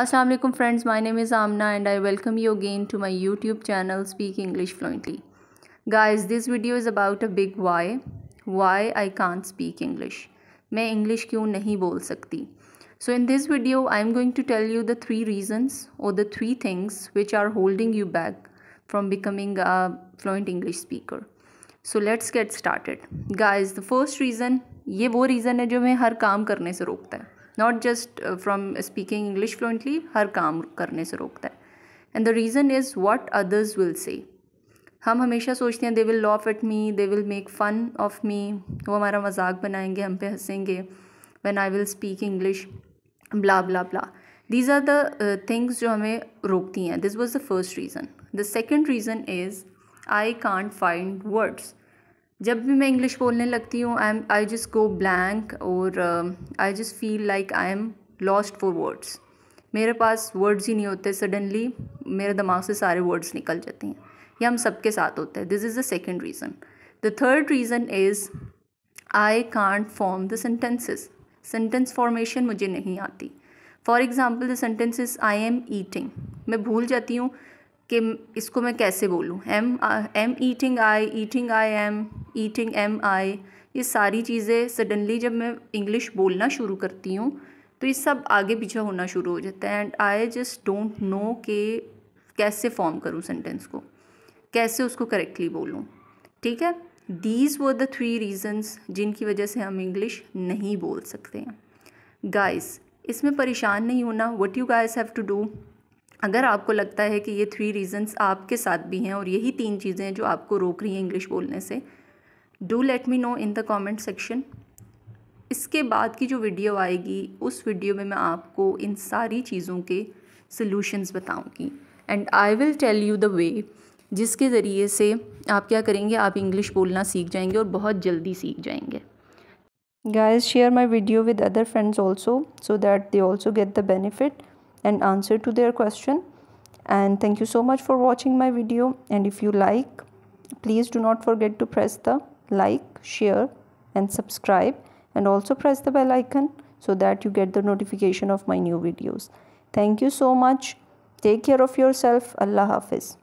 Aslam friends my name is Amna and I welcome you again to my YouTube channel speak English fluently guys this video is about a big why why I can't speak English मैं English क्यों नहीं बोल सकती so in this video I am going to tell you the three reasons और the three things which are holding you back from becoming a fluent English speaker so let's get started guys the first reason ये वो reason है जो मैं हर काम करने से रोकता है not just from speaking English fluently हर काम करने से रोकता है and the reason is what others will say हम हमेशा सोचते हैं they will laugh at me they will make fun of me वो हमारा मजाक बनाएंगे हम पे हंसेंगे when I will speak English blah blah blah these are the things जो हमें रोकती हैं this was the first reason the second reason is I can't find words जब भी मैं इंग्लिश बोलने लगती हूँ I am I just go blank और I just feel like I am lost for words मेरे पास वर्ड्स ही नहीं होते सडनली मेरे दिमाग से सारे वर्ड्स निकल जाते हैं ये हम सबके साथ होते हैं this is the second reason the third reason is I can't form the sentences sentence formation मुझे नहीं आती for example the sentences I am eating मैं भूल जाती हूँ कि इसको मैं कैसे बोलूँ am am eating I eating I am eating am I ये सारी चीज़ें सडनली जब मैं इंग्लिश बोलना शुरू करती हूँ तो ये सब आगे पीछे होना शुरू हो जाता है and I just don't know के कैसे फॉर्म करूँ सेंटेंस को कैसे उसको करेक्टली बोलूँ ठीक है these were the three reasons जिनकी वजह से हम इंग्लिश नहीं बोल सकते हैं गाइस इसमें परेशान नहीं होना what you guys have to do अगर आपको लगता है कि ये थ्री रीज़न्स आपके साथ भी हैं और यही तीन चीज़ें हैं जो आपको रोक रही हैं इंग्लिश बोलने से do let me know in the comment section इसके बाद की जो वीडियो आएगी उस वीडियो में मैं आपको इन सारी चीज़ों के सॉल्यूशंस बताऊँगी and I will tell you the way जिसके ज़रिए से आप क्या करेंगे आप इंग्लिश बोलना सीख जाएंगे और बहुत जल्दी सीख जाएंगे guys share my video with other friends also so that they also get the benefit and answer to their question and thank you so much for watching my video and if you like please do not forget to press the like share and subscribe and also press the bell icon so that you get the notification of my new videos thank you so much take care of yourself allah hafiz